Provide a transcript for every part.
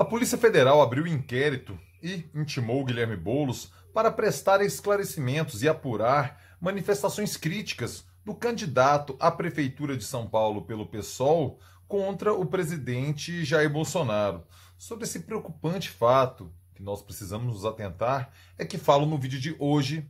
A Polícia Federal abriu inquérito e intimou Guilherme Boulos para prestar esclarecimentos e apurar manifestações críticas do candidato à Prefeitura de São Paulo pelo PSOL contra o presidente Jair Bolsonaro. Sobre esse preocupante fato que nós precisamos nos atentar é que falo no vídeo de hoje.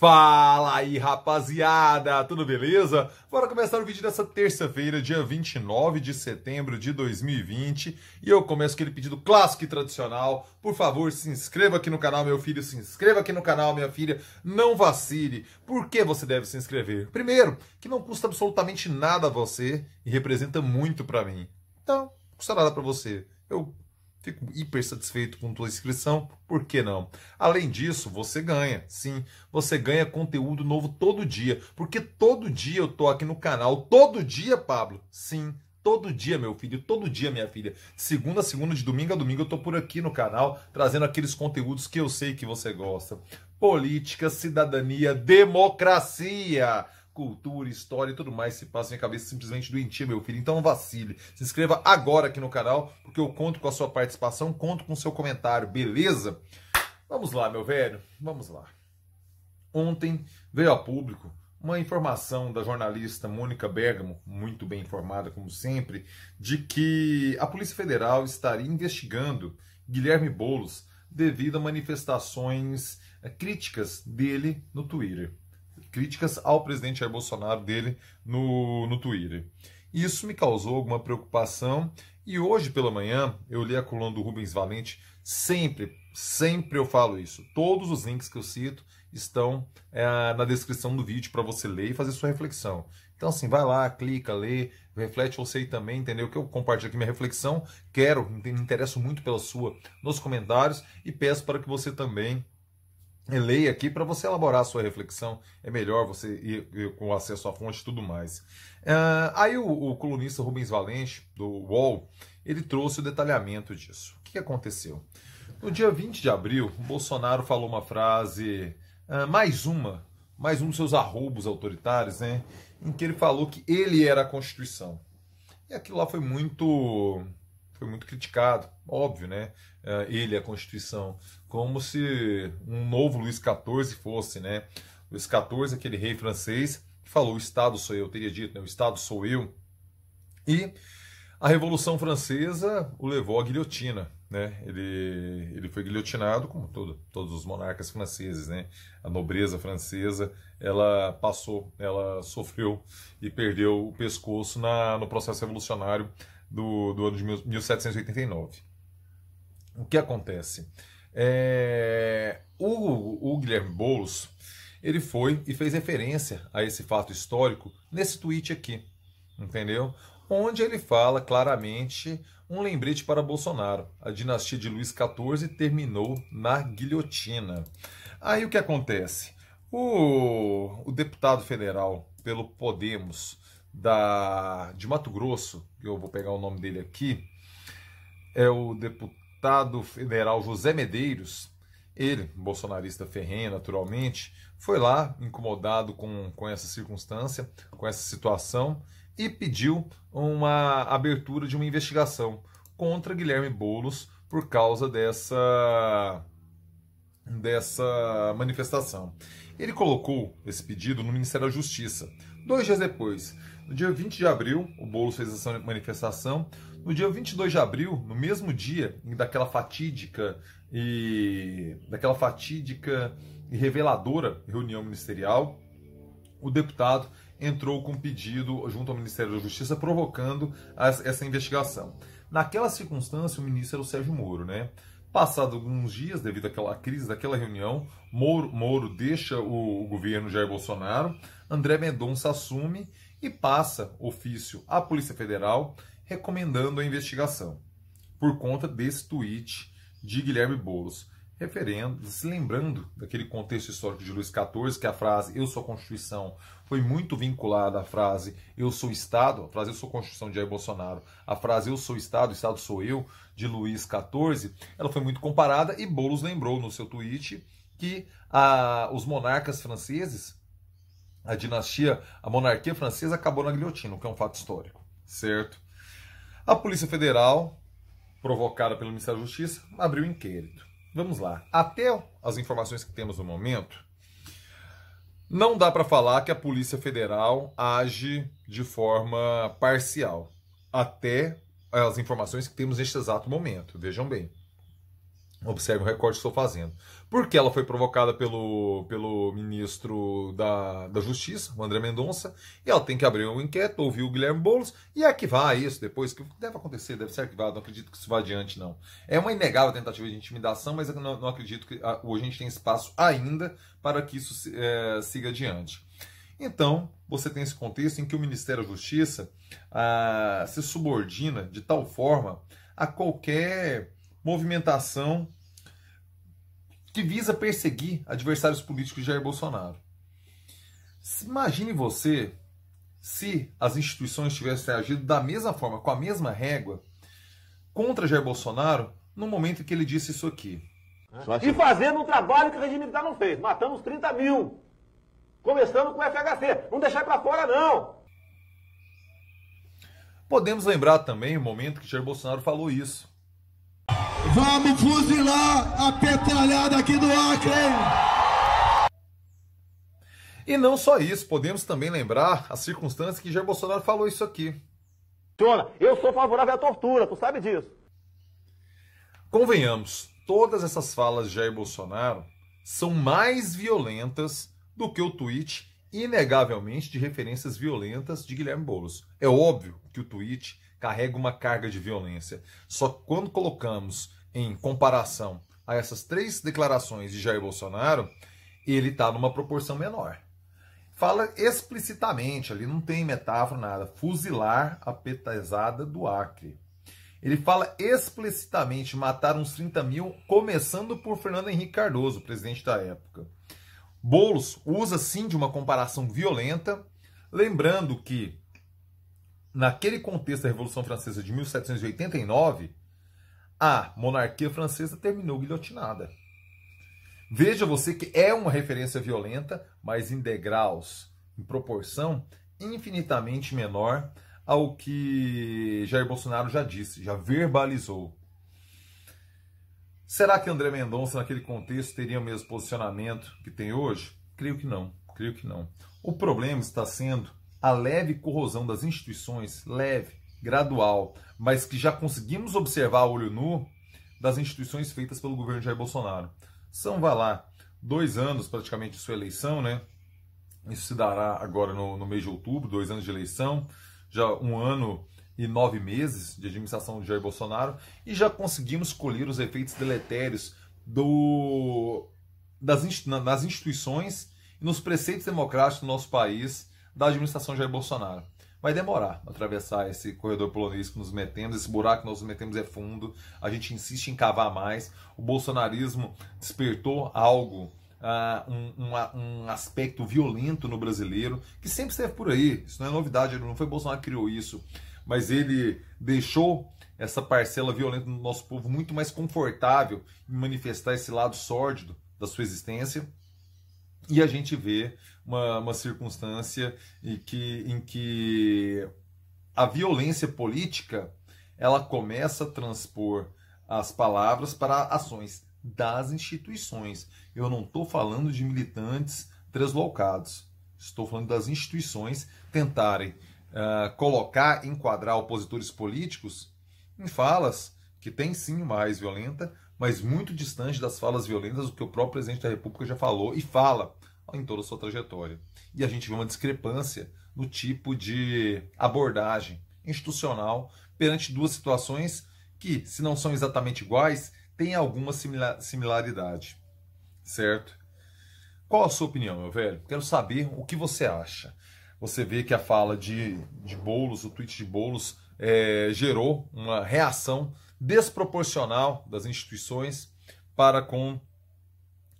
Fala aí, rapaziada! Tudo beleza? Bora começar o vídeo dessa terça-feira, dia 29 de setembro de 2020. E eu começo aquele pedido clássico e tradicional. Por favor, se inscreva aqui no canal, meu filho. Se inscreva aqui no canal, minha filha. Não vacile. Por que você deve se inscrever? Primeiro, que não custa absolutamente nada a você e representa muito para mim. Então, não custa nada para você. Eu Fico hiper satisfeito com tua inscrição, por que não? Além disso, você ganha, sim, você ganha conteúdo novo todo dia, porque todo dia eu tô aqui no canal, todo dia, Pablo, sim, todo dia, meu filho, todo dia, minha filha. segunda a segunda, de domingo a domingo, eu tô por aqui no canal trazendo aqueles conteúdos que eu sei que você gosta. Política, cidadania, democracia cultura, história e tudo mais se passa na minha cabeça simplesmente doentia, meu filho. Então vacile. Se inscreva agora aqui no canal, porque eu conto com a sua participação, conto com o seu comentário, beleza? Vamos lá, meu velho, vamos lá. Ontem veio a público uma informação da jornalista Mônica Bergamo, muito bem informada como sempre, de que a Polícia Federal estaria investigando Guilherme Bolos devido a manifestações eh, críticas dele no Twitter críticas ao presidente Jair Bolsonaro dele no, no Twitter. Isso me causou alguma preocupação e hoje pela manhã eu li a coluna do Rubens Valente. Sempre, sempre eu falo isso. Todos os links que eu cito estão é, na descrição do vídeo para você ler e fazer sua reflexão. Então, assim, vai lá, clica, lê, reflete você também, entendeu? Que eu compartilho aqui minha reflexão. Quero, me interesso muito pela sua nos comentários e peço para que você também leia aqui para você elaborar a sua reflexão. É melhor você ir, ir com acesso à fonte e tudo mais. Uh, aí o, o, colunista Rubens Valente, do UOL, ele trouxe o detalhamento disso. O que aconteceu? No dia 20 de abril, o Bolsonaro falou uma frase, uh, mais uma, mais um dos seus arroubos autoritários, né? Em que ele falou que ele era a Constituição. E aquilo lá foi muito foi muito criticado, óbvio, né? É, ele, a Constituição, como se um novo Luís XIV fosse, né? Luís XIV, aquele rei francês, que falou: o Estado sou eu, teria dito, né? O Estado sou eu. E a Revolução Francesa o levou à guilhotina, né? Ele, ele foi guilhotinado, como todo, todos os monarcas franceses, né? A nobreza francesa, ela passou, ela sofreu e perdeu o pescoço na, no processo revolucionário do, do ano de 1789. O que acontece? É, o, o Guilherme Boulos ele foi e fez referência a esse fato histórico nesse tweet aqui, entendeu? Onde ele fala claramente um lembrete para Bolsonaro. A dinastia de Luiz XIV terminou na guilhotina. Aí o que acontece? O, o deputado federal pelo Podemos, da, de Mato Grosso, eu vou pegar o nome dele aqui, é o deputado federal José Medeiros. Ele, bolsonarista ferrenho, naturalmente, foi lá incomodado com, com essa circunstância, com essa situação, e pediu uma abertura de uma investigação contra Guilherme Boulos por causa dessa dessa manifestação. Ele colocou esse pedido no Ministério da Justiça. Dois dias depois, no dia 20 de abril, o Boulos fez essa manifestação. No dia 22 de abril, no mesmo dia daquela fatídica e daquela fatídica e reveladora reunião ministerial, o deputado entrou com um pedido junto ao Ministério da Justiça provocando essa investigação. Naquela circunstância, o ministro era o Sérgio Moro, né? Passado alguns dias, devido àquela crise daquela reunião, Moro, Moro deixa o, o governo Jair Bolsonaro, André Mendonça assume e passa ofício à Polícia Federal recomendando a investigação por conta desse tweet de Guilherme Boulos, referendo, se lembrando daquele contexto histórico de Luiz XIV, que a frase eu sou a Constituição foi muito vinculada à frase eu sou Estado, a frase eu sou a Constituição de Jair Bolsonaro, a frase eu sou Estado, Estado sou eu, de Luiz XIV, ela foi muito comparada e Boulos lembrou no seu tweet que ah, os monarcas franceses a dinastia, a monarquia francesa acabou na guilhotina, o que é um fato histórico, certo? A Polícia Federal, provocada pelo Ministério da Justiça, abriu inquérito. Vamos lá. Até as informações que temos no momento, não dá para falar que a Polícia Federal age de forma parcial. Até as informações que temos neste exato momento. Vejam bem. Observe o recorte que estou fazendo. Porque ela foi provocada pelo, pelo ministro da, da Justiça, o André Mendonça, e ela tem que abrir uma enquete, ouvir o Guilherme Boulos e arquivar é isso depois, que deve acontecer, deve ser arquivado, não acredito que isso vá adiante, não. É uma inegável tentativa de intimidação, mas não, não, acredito que hoje a gente tem espaço ainda para que isso é, siga adiante. Então, você tem esse contexto em que o Ministério da Justiça ah, se subordina de tal forma a qualquer movimentação que visa perseguir adversários políticos de Jair Bolsonaro. Imagine você se as instituições tivessem agido da mesma forma, com a mesma régua, contra Jair Bolsonaro, no momento em que ele disse isso aqui. Assim. E fazendo um trabalho que o regime militar não fez. Matamos 30 mil. Começando com o FHC. Não deixar para fora, não. Podemos lembrar também o momento que Jair Bolsonaro falou isso. Vamos fuzilar a petralhada aqui do Acre! E não só isso, podemos também lembrar as circunstâncias que Jair Bolsonaro falou isso aqui. Eu sou favorável à tortura, tu sabe disso. Convenhamos, todas essas falas de Jair Bolsonaro são mais violentas do que o tweet, inegavelmente, de referências violentas de Guilherme Boulos. É óbvio que o tweet carrega uma carga de violência. Só que quando colocamos em comparação a essas três declarações de Jair Bolsonaro, ele está numa proporção menor. Fala explicitamente, ali não tem metáfora, nada. Fuzilar a petazada do Acre. Ele fala explicitamente matar uns 30 mil, começando por Fernando Henrique Cardoso, presidente da época. Boulos usa sim de uma comparação violenta, lembrando que naquele contexto da Revolução Francesa de 1789, a monarquia francesa terminou guilhotinada. Veja você que é uma referência violenta, mas em degraus, em proporção infinitamente menor ao que Jair Bolsonaro já disse, já verbalizou. Será que André Mendonça, naquele contexto, teria o mesmo posicionamento que tem hoje? Creio que não, creio que não. O problema está sendo a leve corrosão das instituições, leve, gradual, mas que já conseguimos observar a olho nu das instituições feitas pelo governo Jair Bolsonaro. São, vai lá, dois anos praticamente de sua eleição, né? Isso se dará agora no, no mês de outubro, dois anos de eleição, já um ano e nove meses de administração de Jair Bolsonaro, e já conseguimos colher os efeitos deletérios do, das, nas instituições e nos preceitos democráticos do nosso país da administração Jair Bolsonaro vai demorar atravessar esse corredor polonês que nos metemos, esse buraco que nós nos metemos é fundo, a gente insiste em cavar mais. O bolsonarismo despertou algo Uh, um, um, um, aspecto violento no brasileiro, que sempre esteve por aí. Isso não é novidade, não foi Bolsonaro que criou isso, mas ele deixou essa parcela violenta do nosso povo muito mais confortável em manifestar esse lado sórdido da sua existência e a gente vê uma, uma circunstância em que, em que a violência política ela começa a transpor as palavras para ações das instituições. Eu não estou falando de militantes deslocados. Estou falando das instituições tentarem uh, colocar, enquadrar opositores políticos em falas que tem sim mais violenta, mas muito distante das falas violentas do que o próprio presidente da República já falou e fala em toda a sua trajetória. E a gente vê uma discrepância no tipo de abordagem institucional perante duas situações que, se não são exatamente iguais, têm alguma similaridade, certo? Qual a sua opinião, meu velho? Quero saber o que você acha. Você vê que a fala de, de Boulos, o tweet de Boulos, é, eh, gerou uma reação desproporcional das instituições para com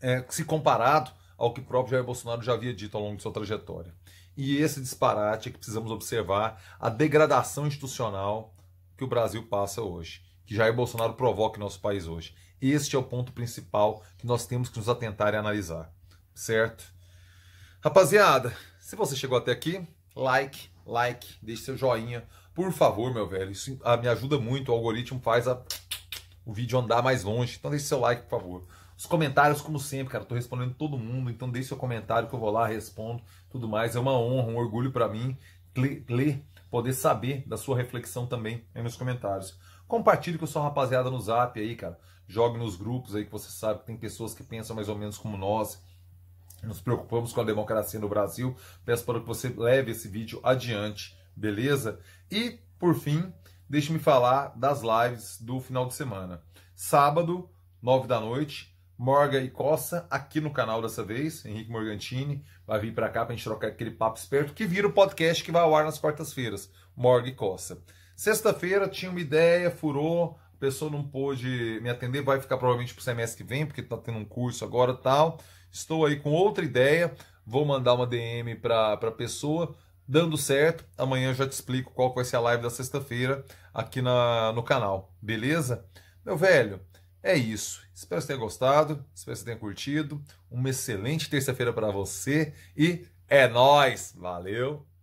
é, se comparado ao que o próprio Jair Bolsonaro já havia dito ao longo de sua trajetória. E esse disparate é que precisamos observar a degradação institucional que o Brasil passa hoje, que Jair Bolsonaro provoca em nosso país hoje. Este é o ponto principal que nós temos que nos atentar e analisar, certo? Rapaziada, se você chegou até aqui, like, like, deixe seu joinha, por favor, meu velho, isso ah, me ajuda muito. O algoritmo faz a... o vídeo andar mais longe. Então deixe seu like, por favor. Os comentários, como sempre, cara, estou respondendo todo mundo. Então deixe seu comentário que eu vou lá, respondo, tudo mais. É uma honra, um orgulho para mim ler, poder saber da sua reflexão também aí é nos comentários. Compartilhe com a sua rapaziada no Zap aí, cara. Jogue nos grupos aí que você sabe que tem pessoas que pensam mais ou menos como nós, nos preocupamos com a democracia no Brasil. Peço para que você leve esse vídeo adiante beleza? E, por fim, deixe-me falar das lives do final de semana. Sábado, 9 da noite, Morga e Coça, aqui no canal dessa vez, Henrique Morgantini, vai vir para cá para a gente trocar aquele papo esperto que vira o podcast que vai ao ar nas quartas-feiras, Morga e Coça. Sexta-feira tinha uma ideia, furou, a pessoa não pôde me atender, vai ficar provavelmente para o semestre que vem, porque está tendo um curso agora tal. Estou aí com outra ideia, vou mandar uma DM para a pessoa Dando certo, amanhã eu já te explico qual vai ser a live da sexta-feira aqui na, no canal, beleza? Meu velho, é isso. Espero que você tenha gostado, espero que você tenha curtido. Uma excelente terça-feira para você e é nós. Valeu.